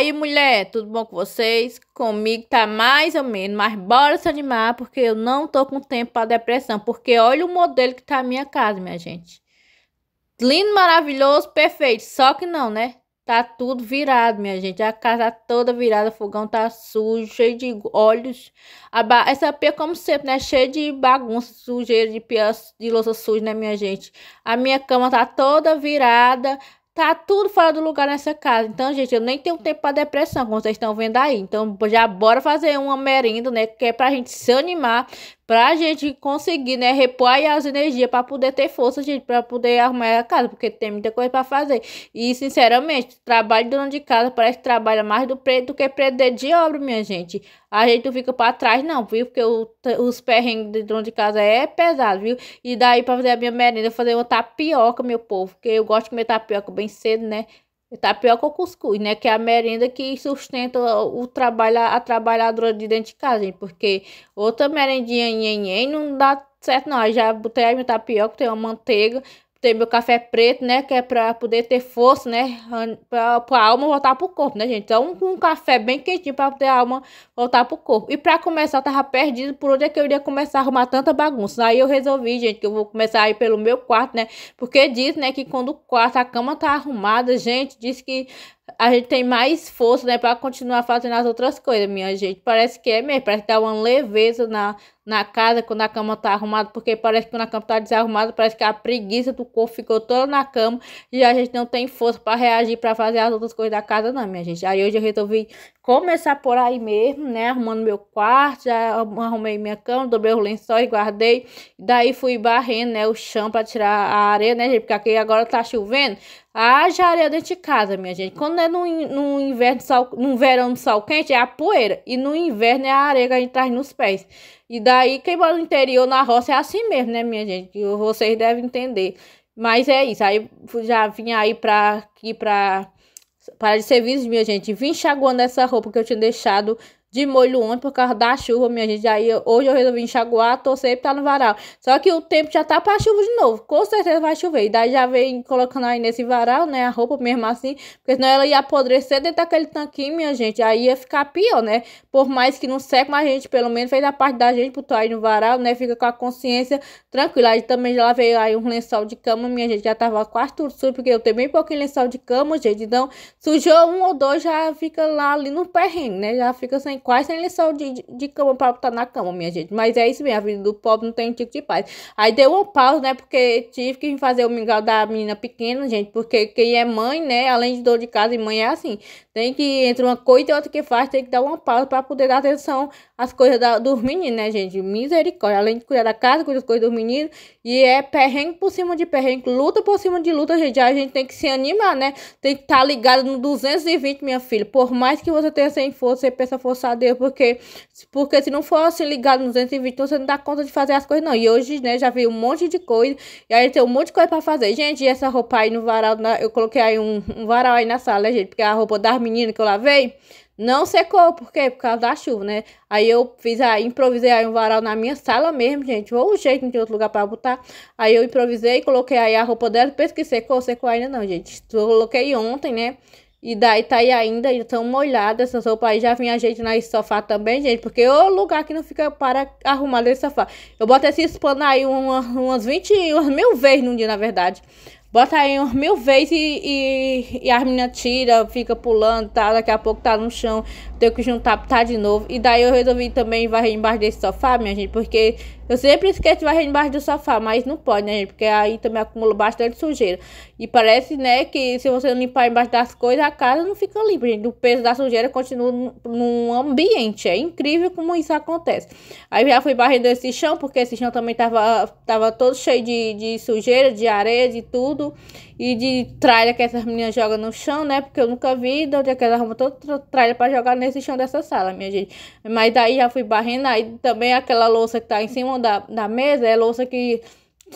aí, mulher, tudo bom com vocês? Comigo tá mais ou menos, mas bora se animar, porque eu não tô com tempo pra depressão. Porque olha o modelo que tá a minha casa, minha gente. Lindo, maravilhoso, perfeito. Só que não, né? Tá tudo virado, minha gente. A casa tá toda virada, o fogão tá sujo, cheio de olhos. Ba... Essa pia, como sempre, né? Cheia de bagunça, sujeira, de pia, de louça suja, né, minha gente? A minha cama tá toda virada. Tá tudo fora do lugar nessa casa. Então, gente, eu nem tenho tempo para depressão, como vocês estão vendo aí. Então, já bora fazer uma merenda, né? Que é pra gente se animar, pra gente conseguir, né, repor aí as energias para poder ter força, gente, para poder arrumar a casa, porque tem muita coisa para fazer. E, sinceramente, trabalho dono de casa parece que trabalha mais do, preto do que prender de obra, minha gente. A gente não fica para trás, não, viu? Porque o, os perrengues de dono de casa é pesado, viu? E daí para fazer a minha merenda, fazer uma tapioca, meu povo, porque eu gosto de comer tapioca bem cedo, né? E tapioca é ou cuscuz, né? Que é a merenda que sustenta o, trabalho, a trabalhadora de dentro de casa, gente. Porque outra merendinha nhen, nhen, não dá certo, não. Eu já botei a minha tapioca, tem uma manteiga, ter meu café preto, né? Que é pra poder ter força, né? Pra, pra alma voltar pro corpo, né, gente? Então, um café bem quentinho pra poder a alma voltar pro corpo. E pra começar, eu tava perdido por onde é que eu iria começar a arrumar tanta bagunça. Aí eu resolvi, gente, que eu vou começar a ir pelo meu quarto, né? Porque diz, né, que quando o quarto, a cama tá arrumada, gente, diz que a gente tem mais força, né, para continuar fazendo as outras coisas, minha gente. Parece que é mesmo, parece que dá uma leveza na, na casa quando a cama tá arrumada, porque parece que quando a cama tá desarrumada, parece que a preguiça do corpo ficou toda na cama e a gente não tem força para reagir, para fazer as outras coisas da casa, não, minha gente. Aí hoje eu resolvi começar por aí mesmo, né, arrumando meu quarto, já arrumei minha cama, dobrei lençol e guardei, daí fui barrendo, né, o chão para tirar a areia, né, gente, porque aqui agora tá chovendo, Haja areia dentro de casa, minha gente. Quando é no, no inverno, sol, no verão de sol quente, é a poeira. E no inverno é a areia que a gente traz nos pés. E daí, quem mora no interior, na roça, é assim mesmo, né, minha gente? Que vocês devem entender. Mas é isso. Aí já vim aí pra aqui pra. Para de serviço, minha gente. Vim enxaguando essa roupa que eu tinha deixado de molho ontem por causa da chuva, minha gente. Aí hoje eu resolvi enxaguar, torcer sempre tá no varal. Só que o tempo já tá pra chuva de novo. Com certeza vai chover. E daí já vem colocando aí nesse varal, né? A roupa mesmo assim. Porque senão ela ia apodrecer dentro daquele tanquinho, minha gente. Aí ia ficar pior, né? Por mais que não seque, mas a gente pelo menos fez a parte da gente botou aí no varal, né? Fica com a consciência tranquila. Aí também já veio aí um lençol de cama, minha gente. Já tava quase tudo sujo, porque eu tenho bem pouquinho lençol de cama, gente. Então sujou um ou dois, já fica lá ali no perrengue, né? Já fica sem quase sem lição de, de, cama para estar na cama, minha gente. Mas é isso mesmo, a vida do pobre não tem um tipo de paz. Aí deu uma pausa, né? Porque tive que fazer o mingau da menina pequena, gente. Porque quem é mãe, né? Além de dor de casa e mãe é assim. Tem que, entre uma coisa e outra que faz, tem que dar uma pausa para poder dar atenção às coisas da, dos meninos, né, gente? Misericórdia. Além de cuidar da casa, cuidar das coisas dos meninos. E é perrengue por cima de perrengue, luta por cima de luta, gente. Aí a gente tem que se animar, né? Tem que estar tá ligado no 220, minha filha. Por mais que você tenha sem força, você pensa força a Deus, porque, porque se não fosse assim ligado nos 220, então você não dá conta de fazer as coisas, não. E hoje, né, já veio um monte de coisa, e aí tem um monte de coisa pra fazer. Gente, e essa roupa aí no varal, eu coloquei aí um, um varal aí na sala, né, gente? Porque a roupa das meninas que eu lavei, não secou, por quê? Por causa da chuva, né? Aí eu fiz aí, improvisei aí um varal na minha sala mesmo, gente. Ou um jeito, não tinha outro lugar pra botar. Aí eu improvisei, coloquei aí a roupa dela, pensa que secou, secou ainda não, gente. Coloquei ontem, né? E daí tá aí ainda, estão molhada essa roupa aí. Já vinha gente na sofá também, gente. Porque é o lugar que não fica para arrumar esse sofá. Eu boto esse pano aí uma, umas 20, umas mil vezes num dia, na verdade. Bota aí umas mil vezes e, e, e as meninas tira, fica pulando, tá? Daqui a pouco tá no chão, tem que juntar, tá de novo. E daí eu resolvi também varrer embaixo desse sofá, minha gente, porque eu sempre esqueço de varrer embaixo do sofá, mas não pode, né, gente? Porque aí também acumula bastante sujeira. E parece, né, que se você limpar embaixo das coisas, a casa não fica limpa, gente. O peso da sujeira continua no ambiente. É incrível como isso acontece. Aí já fui varrendo esse chão, porque esse chão também tava, tava todo cheio de, de sujeira, de areia, de tudo. E de tralha que essas meninas jogam no chão, né? Porque eu nunca vi de onde é que elas arrumam toda tralha pra jogar nesse chão dessa sala, minha gente. Mas daí já fui varrendo, aí também aquela louça que tá em cima da, da mesa é louça que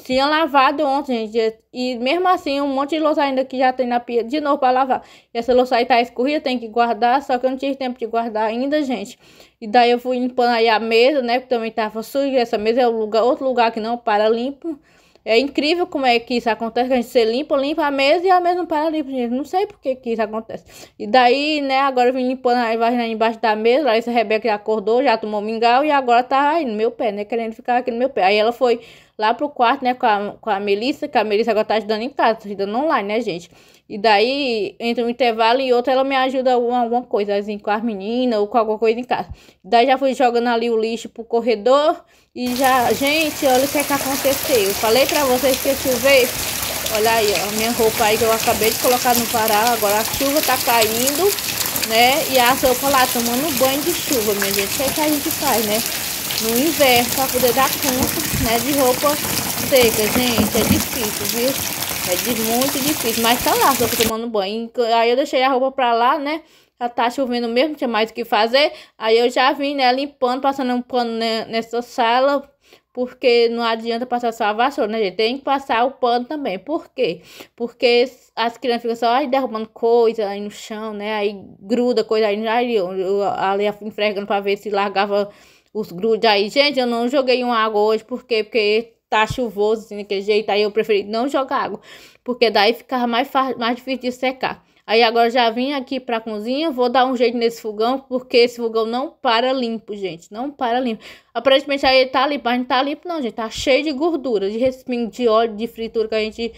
tinha lavado ontem, gente. E mesmo assim, um monte de louça ainda que já tem na pia de novo para lavar. E essa louça aí tá escorrida, tem que guardar, só que eu não tive tempo de guardar ainda, gente. E daí eu fui limpando aí a mesa, né, que também tava suja. Essa mesa é um lugar, outro lugar que não para limpo. É incrível como é que isso acontece, que a gente se limpa, limpa a mesa e a mesa não para limpa, gente. Não sei por que, que isso acontece. E daí, né, agora eu vim limpando a vagina embaixo da mesa, aí essa Rebeca já acordou, já tomou mingau e agora tá aí no meu pé, né, querendo ficar aqui no meu pé. Aí ela foi lá pro quarto, né, com a, com a Melissa, que a Melissa agora tá ajudando em casa, tá ajudando online, né, gente? E daí, entre um intervalo e outro, ela me ajuda com alguma coisa, assim, com as meninas ou com alguma coisa em casa. Daí já fui jogando ali o lixo pro corredor e já, gente, olha o que é que aconteceu. Eu falei pra vocês que ia chover. Olha aí, ó, minha roupa aí que eu acabei de colocar no varal, agora a chuva tá caindo, né? E a sopa lá tomando banho de chuva, minha gente. O que, é que a gente faz, né? no inverno para poder dar conta né, de roupa seca, gente. É difícil, viu? É muito difícil. Mas tá lá, eu tô tomando banho. Aí eu deixei a roupa para lá, né? Já tá chovendo mesmo, não tinha mais o que fazer. Aí eu já vim, né, limpando, passando um pano né, nessa sala. Porque não adianta passar só a vassoura, né, gente? Tem que passar o pano também. Por quê? Porque as crianças ficam só aí derrubando coisa aí no chão, né? Aí gruda coisa aí, aí eu, eu, ali enfregando pra ver se largava os grudos aí. Gente, eu não joguei uma água hoje, por quê? Porque tá chuvoso, assim, daquele jeito. Aí eu preferi não jogar água, porque daí ficava mais, mais difícil de secar. Aí agora já vim aqui pra cozinha, vou dar um jeito nesse fogão, porque esse fogão não para limpo, gente. Não para limpo. Aparentemente aí ele tá limpo, mas não tá limpo não, gente. Tá cheio de gordura, de respingo, de óleo, de fritura que a gente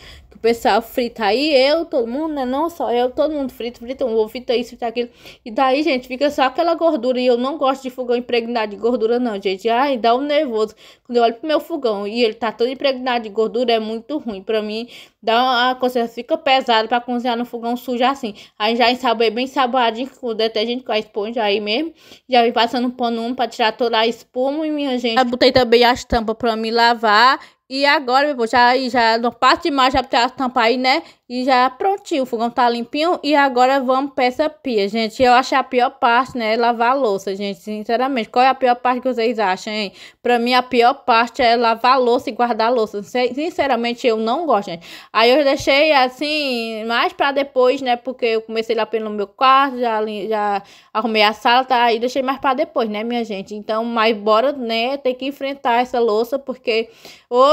pessoal frita aí, eu, todo mundo, né? Não só eu, todo mundo frita, frita um ovo, frita isso, frita aquilo. E daí, gente, fica só aquela gordura. E eu não gosto de fogão impregnado de gordura, não, gente. Ai, dá um nervoso. Quando eu olho pro meu fogão e ele tá todo impregnado de gordura, é muito ruim. Pra mim, dá uma, a fica pesado pra cozinhar no fogão sujo assim. Aí já ensabei é bem sabadinho com o detergente, com a esponja aí mesmo. Já vim passando pano um pra tirar toda a espuma, e minha gente. Aí botei também as tampas pra me lavar e agora, meu povo, já, já não parte mais, já tá a tampa aí, né? E já prontinho, o fogão tá limpinho. E agora vamos pra essa pia, gente. Eu acho a pior parte, né? Lavar a louça, gente. Sinceramente, qual é a pior parte que vocês acham, hein? Pra mim, a pior parte é lavar a louça e guardar a louça. Sinceramente, eu não gosto, gente. Aí eu deixei assim, mais pra depois, né? Porque eu comecei lá pelo meu quarto, já, já arrumei a sala, tá? Aí deixei mais pra depois, né, minha gente? Então, mas bora, né? Tem que enfrentar essa louça, porque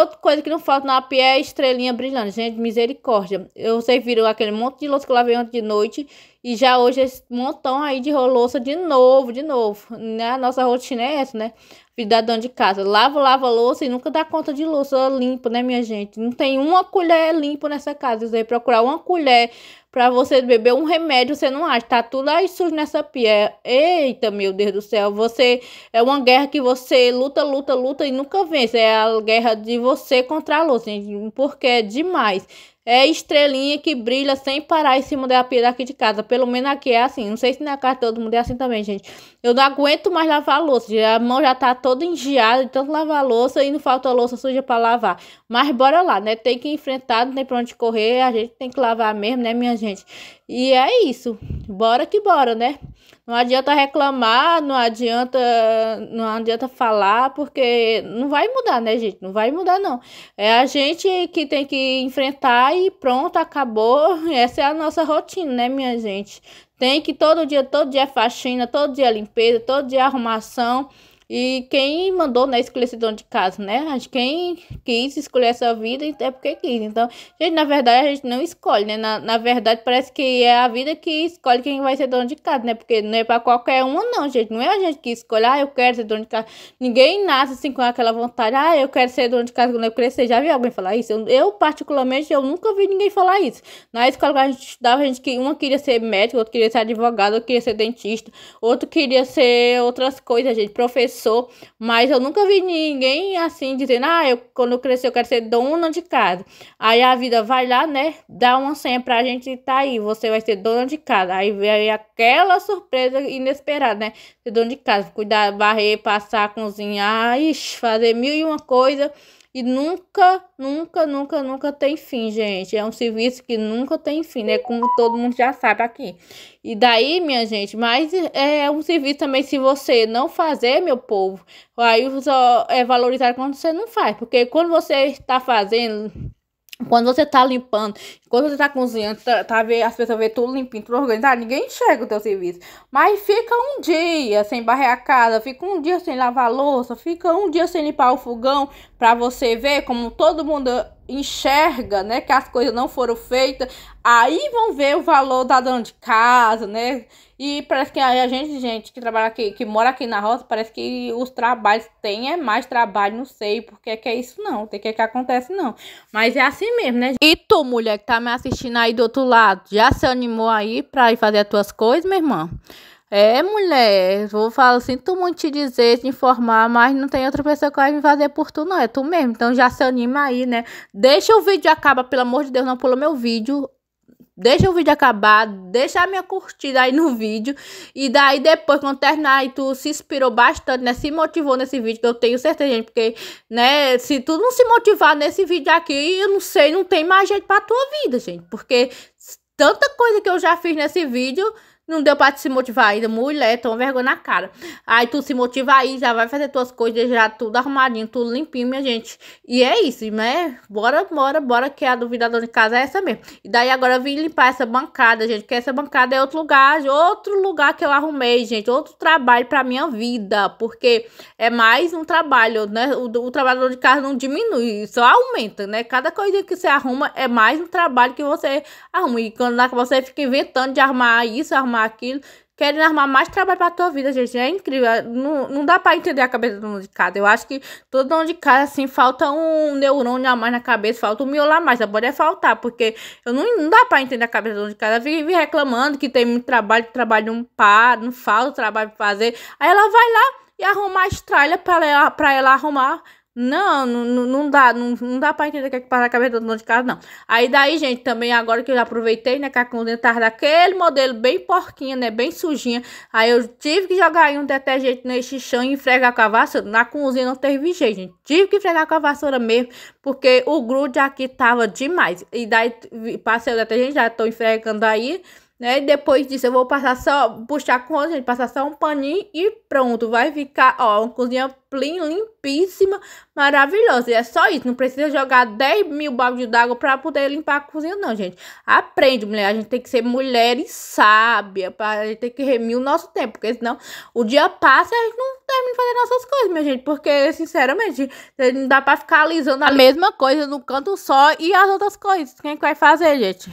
outra coisa que não falta na pia é estrelinha brilhante. Gente, misericórdia. Eu, vocês viram aquele monte de louça que eu lavei ontem de noite e já hoje esse montão aí de louça de novo, de novo. Né? A nossa rotina é essa, né? Vida dona de casa. Lava, lava louça e nunca dá conta de louça limpa, né, minha gente? Não tem uma colher limpa nessa casa. Você procurar uma colher para você beber um remédio, você não acha. Tá tudo aí sujo nessa pia. Eita, meu Deus do céu. Você é uma guerra que você luta, luta, luta e nunca vence. É a guerra de você contra a louça, gente. Porque é demais é estrelinha que brilha sem parar em cima da pia daqui de casa. Pelo menos aqui é assim. Não sei se na casa todo mundo é assim também, gente. Eu não aguento mais lavar a louça. A mão já tá toda engiada de tanto lavar a louça e não falta louça suja para lavar. Mas bora lá, né? Tem que enfrentar, não tem pra onde correr. A gente tem que lavar mesmo, né, minha gente? E é isso. Bora que bora, né? Não adianta reclamar, não adianta, não adianta falar, porque não vai mudar, né, gente? Não vai mudar não. É a gente que tem que enfrentar e pronto, acabou. Essa é a nossa rotina, né, minha gente? Tem que todo dia, todo dia é faxina, todo dia é limpeza, todo dia é arrumação. E quem mandou, né, escolher esse dono de casa, né? Acho que quem quis escolher essa vida é porque quis. Então, gente, na verdade, a gente não escolhe, né? Na, na verdade, parece que é a vida que escolhe quem vai ser dono de casa, né? Porque não é pra qualquer um, não, gente. Não é a gente que escolhe, ah, eu quero ser dono de casa. Ninguém nasce assim com aquela vontade, ah, eu quero ser dono de casa quando eu crescer. Já vi alguém falar isso? Eu, eu, particularmente, eu nunca vi ninguém falar isso. Na escola que a gente estudava, a gente que uma queria ser médico, outro queria ser advogado, outro queria ser dentista, outro queria ser outras coisas, gente, professor professor, mas eu nunca vi ninguém assim dizendo: ah, eu, quando eu crescer eu quero ser dona de casa. Aí a vida vai lá, né? Dá uma senha pra gente tá aí, você vai ser dona de casa. Aí vem aquela surpresa inesperada, né? Ser dona de casa, cuidar, barrer, passar, cozinhar, ixi, fazer mil e uma coisa e nunca, nunca, nunca, nunca tem fim, gente. É um serviço que nunca tem fim, né? Como todo mundo já sabe aqui. E daí, minha gente, mas é, é um serviço também se você não fazer, meu povo, aí só é valorizar quando você não faz. Porque quando você está fazendo quando você tá limpando, quando você tá cozinhando, tá, tá as pessoas vê tudo limpinho, tudo organizado, ah, ninguém enxerga o teu serviço. Mas fica um dia sem barrer a casa, fica um dia sem lavar louça, fica um dia sem limpar o fogão, pra você ver como todo mundo enxerga, né, que as coisas não foram feitas, aí vão ver o valor da dona de casa, né? E parece que a gente, gente que trabalha aqui, que mora aqui na roça, parece que os trabalhos tem é mais trabalho, não sei porque é que é isso não, tem que é que acontece não. Mas é assim mesmo, né? E tu, mulher que tá me assistindo aí do outro lado, já se animou aí para ir fazer as tuas coisas, minha irmã? É, mulher, vou falar, sinto assim, muito te dizer, te informar, mas não tem outra pessoa que vai me fazer por tu, não. É tu mesmo. Então já se anima aí, né? Deixa o vídeo acabar, pelo amor de Deus, não pula meu vídeo deixa o vídeo acabar, deixa a minha curtida aí no vídeo. E daí depois, quando terminar, e tu se inspirou bastante, né? Se motivou nesse vídeo, que eu tenho certeza, gente, porque, né, se tu não se motivar nesse vídeo aqui, eu não sei, não tem mais jeito pra tua vida, gente. Porque tanta coisa que eu já fiz nesse vídeo não deu pra te se motivar ainda. Mulher, toma vergonha na cara. Aí tu se motiva aí, já vai fazer tuas coisas, já tudo arrumadinho, tudo limpinho, minha gente. E é isso, né? Bora, bora, bora, que a duvidadora de casa é essa mesmo. E daí agora eu vim limpar essa bancada, gente. Que essa bancada é outro lugar, outro lugar que eu arrumei, gente. Outro trabalho pra minha vida. Porque é mais um trabalho, né? O, o trabalhador de casa não diminui, só aumenta, né? Cada coisa que você arruma é mais um trabalho que você arruma. E quando você fica inventando de arrumar isso, arrumar aquilo, querem arrumar mais trabalho pra tua vida, gente. É incrível. É, não, não dá pra entender a cabeça do dono de casa. Eu acho que todo dono de casa, assim, falta um neurônio a mais na cabeça, falta um miolar a mais. Agora é faltar, porque eu não, não dá pra entender a cabeça do dono de casa. Vive reclamando que tem muito trabalho, que trabalho não para, não falta trabalho pra fazer. Aí ela vai lá e arruma a estralha pra ela, pra ela arrumar não, não, não dá, não, não dá pra entender o que é que passa na cabeça do dono de casa, não. Aí daí, gente, também agora que eu aproveitei, né, que a cozinha tava daquele modelo bem porquinha, né, bem sujinha. Aí eu tive que jogar aí um detergente nesse chão e enfregar com a vassoura. Na cozinha não teve jeito, gente. Tive que enfregar com a vassoura mesmo, porque o grude aqui tava demais. E daí passei o detergente, já tô enfregando aí né? E depois disso eu vou passar só, puxar com a gente, passar só um paninho e pronto. Vai ficar, ó, uma cozinha plim, limpíssima, maravilhosa. E é só isso. Não precisa jogar 10 mil de d'água para poder limpar a cozinha, não, gente. Aprende, mulher. A gente tem que ser mulher e sábia. Pra, a gente tem que remir o nosso tempo. Porque senão o dia passa e a gente não termina de fazer nossas coisas, minha gente. Porque, sinceramente, não dá pra ficar alisando a mesma coisa no canto só e as outras coisas. Quem é que vai fazer, gente?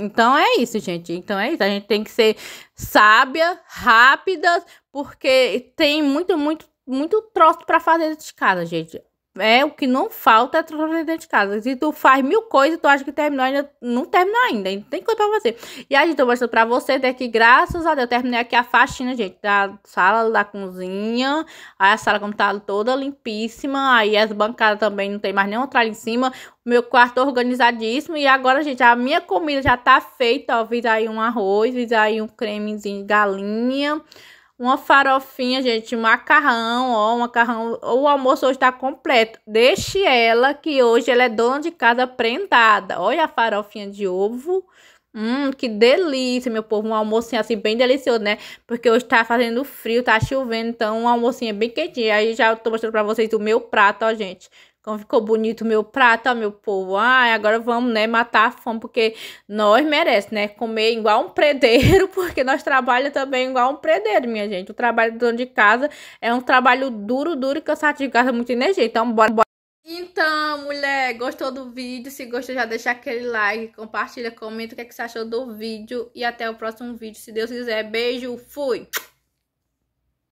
Então é isso, gente. Então é isso. A gente tem que ser sábia, rápida, porque tem muito, muito muito troço para fazer dentro de casa, gente. É o que não falta é troço dentro de casa. Se tu faz mil coisas, tu acha que terminou ainda. Não terminou ainda, ainda tem coisa pra fazer. E aí, tô mostrando pra vocês né, que, graças a Deus, terminei aqui a faxina, gente, da sala, da cozinha. Aí a sala, como tá toda limpíssima. Aí as bancadas também não tem mais nenhum tralho em cima. O meu quarto organizadíssimo. E agora, gente, a minha comida já tá feita. Ó, fiz aí um arroz, fiz aí um cremezinho de galinha uma farofinha, gente, um macarrão, ó, um macarrão. O almoço hoje tá completo. Deixe ela, que hoje ela é dona de casa prendada. Olha a farofinha de ovo. Hum, que delícia, meu povo. Um almocinho assim bem delicioso, né? Porque hoje tá fazendo frio, tá chovendo, então um almocinho bem quentinho. Aí já tô mostrando pra vocês o meu prato, ó, gente. Como ficou bonito o meu prato, ó, meu povo. Ah, agora vamos, né, matar a fome, porque nós merece né? Comer igual um predeiro, porque nós trabalhamos também igual um predeiro, minha gente. O trabalho do dono de casa é um trabalho duro, duro e cansativo, gasta muita energia. Então, bora, bora. Então, mulher, gostou do vídeo? Se gostou, já deixa aquele like, compartilha, comenta o que, é que você achou do vídeo. E até o próximo vídeo, se Deus quiser. Beijo, fui!